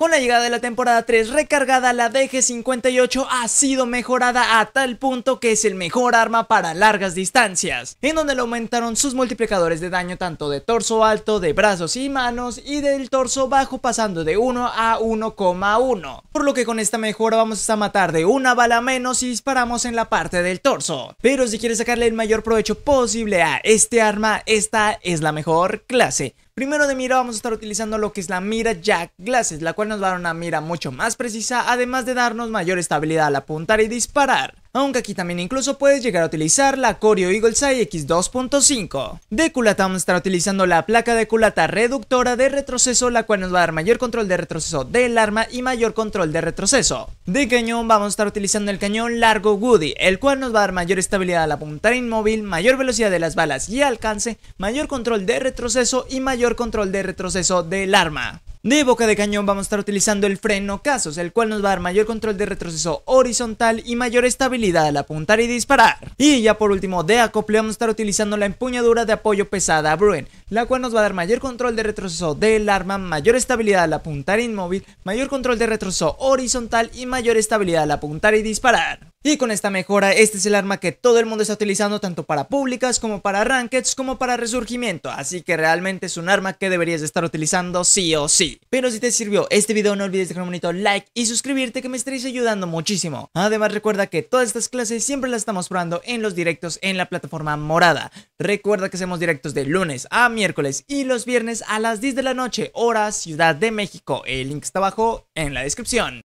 Con la llegada de la temporada 3 recargada, la DG-58 ha sido mejorada a tal punto que es el mejor arma para largas distancias, en donde le aumentaron sus multiplicadores de daño tanto de torso alto, de brazos y manos y del torso bajo pasando de 1 a 1,1, por lo que con esta mejora vamos a matar de una bala menos y disparamos en la parte del torso. Pero si quieres sacarle el mayor provecho posible a este arma, esta es la mejor clase. Primero de mira vamos a estar utilizando lo que es la mira Jack Glasses, la cual nos va a dar una mira mucho más precisa, además de darnos mayor estabilidad al apuntar y disparar aunque aquí también incluso puedes llegar a utilizar la Coreo Eagle X2.5. De culata vamos a estar utilizando la placa de culata reductora de retroceso, la cual nos va a dar mayor control de retroceso del arma y mayor control de retroceso. De cañón vamos a estar utilizando el cañón largo Woody, el cual nos va a dar mayor estabilidad a la punta inmóvil, mayor velocidad de las balas y alcance, mayor control de retroceso y mayor control de retroceso del arma. De boca de cañón vamos a estar utilizando el freno casos, el cual nos va a dar mayor control de retroceso horizontal y mayor estabilidad al apuntar y disparar. Y ya por último, de acople vamos a estar utilizando la empuñadura de apoyo pesada Bruin, la cual nos va a dar mayor control de retroceso del arma, mayor estabilidad al apuntar inmóvil, mayor control de retroceso horizontal y mayor estabilidad al apuntar y disparar. Y con esta mejora, este es el arma que todo el mundo está utilizando tanto para públicas como para rankeds como para resurgimiento, así que realmente es un arma que deberías estar utilizando sí o sí. Pero si te sirvió este video no olvides dejar un bonito like y suscribirte que me estaréis ayudando muchísimo. Además recuerda que todas estas clases siempre las estamos probando en los directos en la plataforma morada. Recuerda que hacemos directos de lunes a miércoles y los viernes a las 10 de la noche, hora Ciudad de México. El link está abajo en la descripción.